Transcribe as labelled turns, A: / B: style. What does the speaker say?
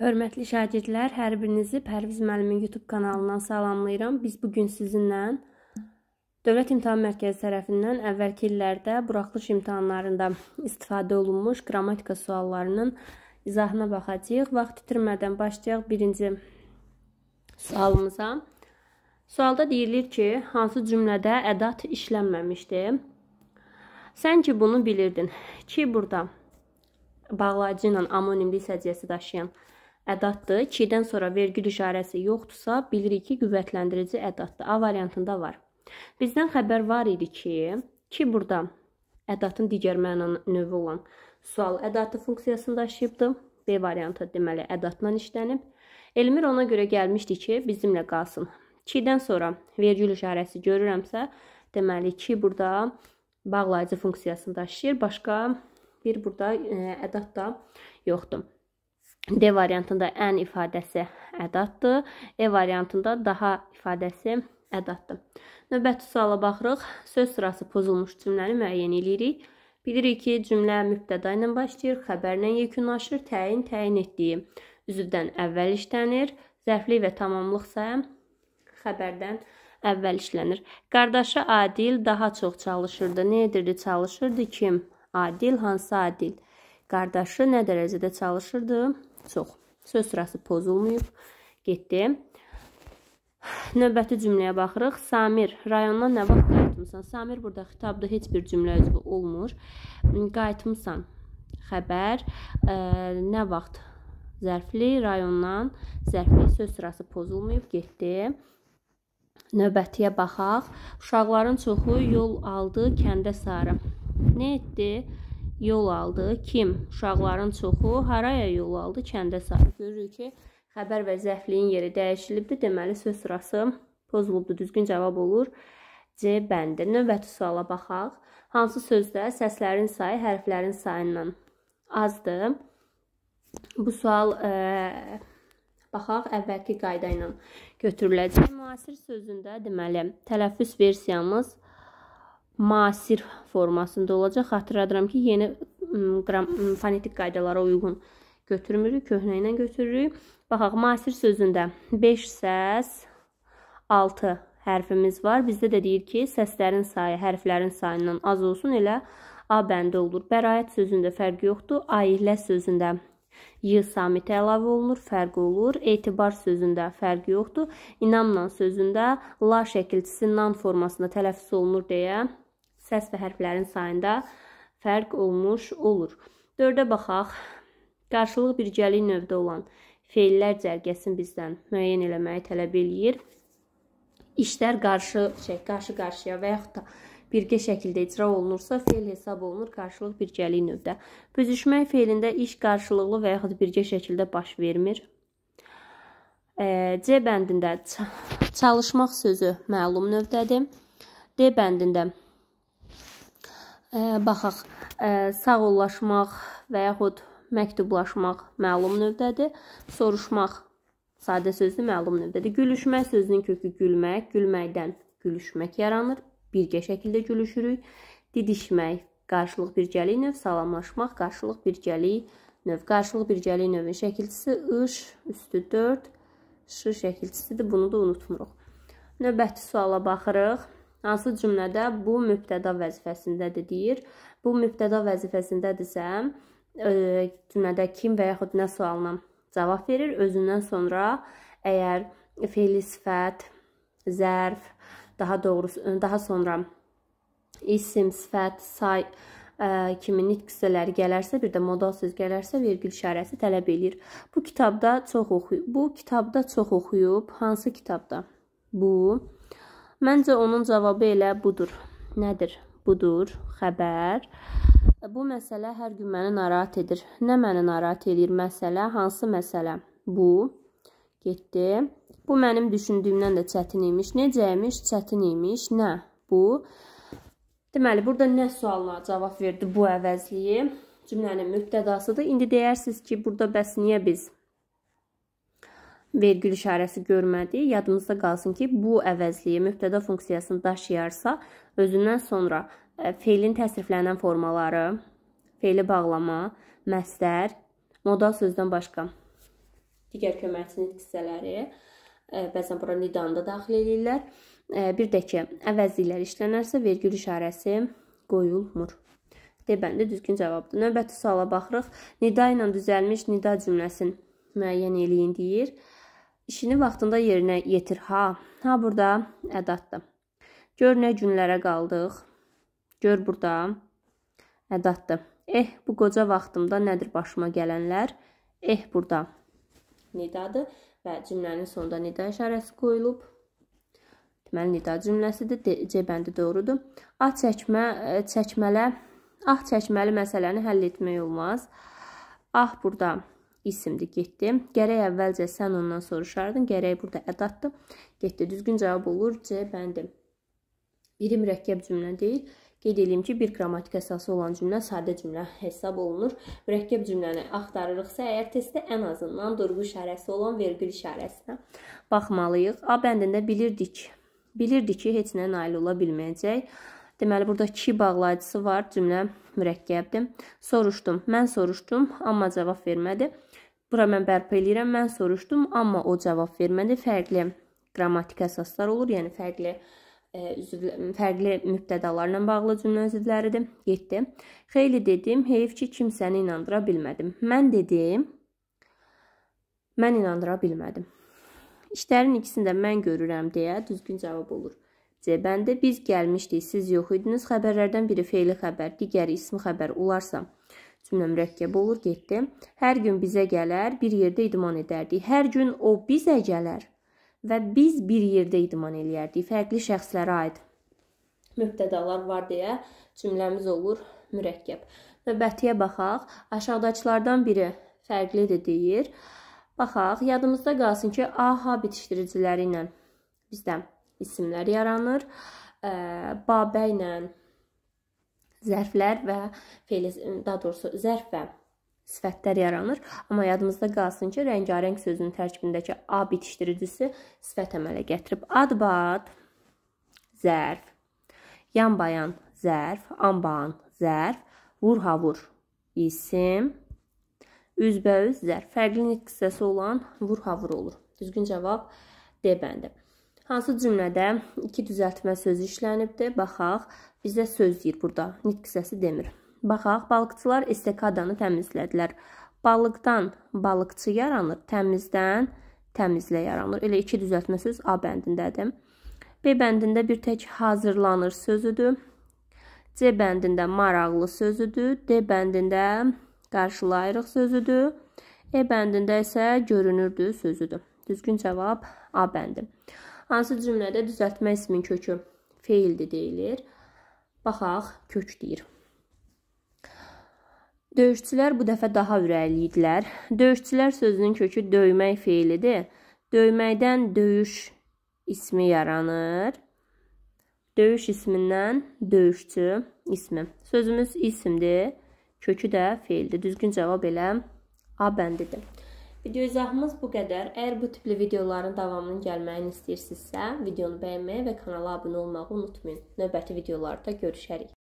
A: Hörmətli şagirdlər, hər birinizi Pərviz müəllimin YouTube kanalından salamlayıram. Biz bu gün sizinlə Dövlət İmtahan Mərkəzi tərəfindən əvvəlki illərdə buraxılış imtahanlarında istifadə olunmuş qrammatika suallarının izahına baxacağıq. Vaxt itirmədən başlayaq birinci sualımıza. Sualda deyilir ki, hansı cümlədə ədat işlənməmişdi? Sən ki bunu bilirdin. Ki burada bağlayıcı ilə amonimlik səciyyəsi daşıyan ədaddır. 2-dən sonra vergül işarəsi yoxdursa, bilirik ki, qüvvətləndirici ədaddır. A variantında var. Bizdən xəbər var idi ki, ki burada ədatın digər məna növü olan sual ədatı funksiyasını daşıyıbdı. B variantı deməli ədatla işlənib. Elmir ona görə gəlmişdi ki, bizimlə qalsın. 2-dən sonra vergül işarəsi görürəmsə, deməli ki, burada bağlayıcı funksiyasını daşıyır. Başqa bir burada ə, e, ədad da yoxdur. D variantında ən ifadəsi ədatdır. E variantında daha ifadəsi ədatdır. Növbəti suala baxırıq. Söz sırası pozulmuş cümləni müəyyən edirik. Bilirik ki, cümlə mübtəda ilə başlayır, xəbərlə yekunlaşır, təyin təyin etdiyi üzvdən əvvəl işlənir, zərflik və tamamlıqsa xəbərdən əvvəl işlənir. Qardaşı Adil daha çox çalışırdı. Nə edirdi? Çalışırdı kim? Adil hansı Adil? Qardaşı nə dərəcədə çalışırdı? Çox. Söz sırası pozulmayıb. Getdi. Növbəti cümləyə baxırıq. Samir, rayondan nə vaxt qayıtmısan? Samir burada xitabda heç bir cümlə üzvü olmur. Qayıtmısan. Xəbər ə, e, nə vaxt? Zərfli rayondan zərfli söz sırası pozulmayıb getdi. Növbətiyə baxaq. Uşaqların çoxu yol aldı kəndə sarı. Nə etdi? yol aldı. Kim? Uşaqların çoxu haraya yol aldı? Kəndə sarı. Görürük ki, xəbər və zəfliyin yeri dəyişilibdir. Deməli, söz sırası pozulubdur. Düzgün cavab olur. C bəndi. Növbəti suala baxaq. Hansı sözdə səslərin sayı hərflərin sayından azdır? Bu sual ə, e, baxaq əvvəlki qayda ilə götürüləcək. Müasir sözündə deməli, tələffüz versiyamız masir formasında olacaq. Xatırladıram ki, yeni qram, fonetik qaydalara uyğun götürmürük, köhnə ilə götürürük. Baxaq, masir sözündə 5 səs, 6 hərfimiz var. Bizdə də deyir ki, səslərin sayı hərflərin sayından az olsun, elə A bəndi olur. Bəraət sözündə fərqi yoxdur. Ailə sözündə Y samitə əlavə olunur, fərqi olur. Etibar sözündə fərqi yoxdur. İnamla sözündə la şəkilçisi nan formasında tələffüz olunur deyə səs və hərflərin sayında fərq olmuş olur. 4-ə baxaq. Qarşılıq birgəlik növdə olan feillər cərgəsini bizdən müəyyən eləməyi tələb eləyir. İşlər qarşı, şey, qarşı-qarşıya və yaxud da birgə şəkildə icra olunursa, feil hesab olunur qarşılıq birgəlik növdə. Büzüşmək feilində iş qarşılıqlı və yaxud birgə şəkildə baş vermir. C bəndində çalışmaq sözü məlum növdədir. D bəndində çalışmaq baxaq, sağollaşmaq və yaxud məktublaşmaq məlum növdədir, soruşmaq sadə sözlü məlum növdədir. Gülüşmək sözünün kökü gülmək, gülməkdən gülüşmək yaranır. Birgə şəkildə gülüşürük. Didişmək qarşılıq birgəlik növ, salamlaşmaq qarşılıq birgəlik növ. Qarşılıq birgəlik növün şəkilçisi ış üstü 4, ş şəkilçisidir. Bunu da unutmuruq. Növbəti suala baxırıq. Hansı cümlədə bu mübtəda vəzifəsindədir deyir. Bu mübtəda vəzifəsindədirsə, e, cümlədə kim və yaxud nə sualına cavab verir. Özündən sonra əgər fe'li sifət, zərf, daha doğrusu e, daha sonra isim, sifət, say ə, e, kimi nitq hissələri gələrsə, bir də modal söz gələrsə, vergül işarəsi tələb eləyir. Bu kitabda çox oxuyub. Bu kitabda çox oxuyub. Hansı kitabda? Bu Məncə onun cavabı elə budur. Nədir? Budur xəbər. Bu məsələ hər gün məni narahat edir. Nə məni narahat edir məsələ? Hansı məsələ? Bu getdi. Bu mənim düşündüyümdən də çətin imiş. Necə imiş? Çətin imiş. Nə? Bu Deməli, burada nə sualına cavab verdi bu əvəzliyi? Cümlənin mübtədasıdır. İndi deyərsiniz ki, burada bəs niyə biz vergül işarəsi görmədi. Yadınızda qalsın ki, bu əvəzliyi mübtəda funksiyasını daşıyarsa, özündən sonra e, feilin təsriflənən formaları, feili bağlama, məsdər, modal sözdən başqa digər köməkçinin hissələri e, bəzən bura nidanı da daxil edirlər. E, bir də ki, əvəzliklər işlənərsə vergül işarəsi qoyulmur. D bəndi düzgün cavabdır. Növbəti suala baxırıq. Nida ilə düzəlmiş nida cümləsini müəyyən eləyin deyir. İşini vaxtında yerinə yetir ha. Ha burada ədatdır. Gör nə günlərə qaldıq. Gör burada ədatdır. Eh, bu qoca vaxtımda nədir başıma gələnlər? Eh, burada nidadır və cümlənin sonunda nida işarəsi qoyulub. Deməli nida cümləsidir. C bəndi doğrudur. Ah çəkmə e, çəkmələ ah çəkməli məsələni həll etmək olmaz. Ah burada isimdir, getdi. Gərək əvvəlcə sən ondan soruşardın, gərək burada ədatdır. Getdi. Düzgün cavab olur C bəndi. Biri mürəkkəb cümlə deyil. Qeyd edeyim ki, bir qrammatik əsası olan cümlə sadə cümlə hesab olunur. Mürəkkəb cümləni axtarırıqsa, əgər testdə ən azından durğu işarəsi olan vergül işarəsinə baxmalıyıq. A bəndində bilirdik. Bilirdik ki, heç nə nail ola bilməyəcək. Deməli, burada ki bağlayıcısı var, cümlə mürəkkəbdir. Soruşdum, mən soruşdum, amma cavab vermədi. Bura mən bərpa eləyirəm, mən soruşdum, amma o cavab vermədi. Fərqli qrammatik əsaslar olur, yəni fərqli e, ə, fərqli mübtədalarla bağlı cümlə üzvləridir. 7. Xeyli dedim, heyf ki, kimsəni inandıra bilmədim. Mən dedim, mən inandıra bilmədim. İşlərin ikisini də mən görürəm deyə düzgün cavab olur. C. Bəndə biz gəlmişdik, siz yox idiniz. Xəbərlərdən biri feili xəbər, digəri ismi xəbər olarsa cümlə mürəkkəb olur, getdi. Hər gün bizə gələr, bir yerdə idman edərdik. Hər gün o bizə gələr və biz bir yerdə idman eləyərdik. Fərqli şəxslərə aid mübtədalar var deyə cümləmiz olur mürəkkəb. Növbətiyə baxaq. Aşağıdakılardan biri fərqlidir deyir. Baxaq, yadımızda qalsın ki, AH bitişdiriciləri ilə bizdə isimlər yaranır. Babə ilə zərflər və feil, daha doğrusu zərf və sifətlər yaranır. Amma yadımızda qalsın ki, rəngarəng sözünün tərkibindəki a bitişdiricisi sifət əmələ gətirib. Adbad zərf, yanbayan zərf, anbaan zərf, vurhavur isim, üzbəüz zərf. Fərqli nitq hissəsi olan vurhavur olur. Düzgün cavab D bəndi. Hansı cümlədə iki düzəltmə sözü işlənibdir? Baxaq, bizdə söz deyir burada, nitq hissəsi demir. Baxaq, balıqçılar estekadanı təmizlədilər. Balıqdan balıqçı yaranır, təmizdən təmizlə yaranır. Elə iki düzəltmə söz A bəndindədir. B bəndində bir tək hazırlanır sözüdür. C bəndində maraqlı sözüdür. D bəndində qarşılayırıq sözüdür. E bəndində isə görünürdü sözüdür. Düzgün cavab A bəndi. Hansı cümlədə düzəltmə ismin kökü feildir deyilir. Baxaq, kök deyir. Döyüşçülər bu dəfə daha ürəkli idilər. Döyüşçülər sözünün kökü döymək feilidir. Döyməkdən döyüş ismi yaranır. Döyüş ismindən döyüşçü ismi. Sözümüz isimdir, kökü də feildir. Düzgün cavab elə A bəndidir. Video izahımız bu qədər. Əgər bu tipli videoların davamının gəlməyini istəyirsinizsə, videonu bəyənməyi və kanala abunə olmağı unutmayın. Növbəti videolarda görüşərik.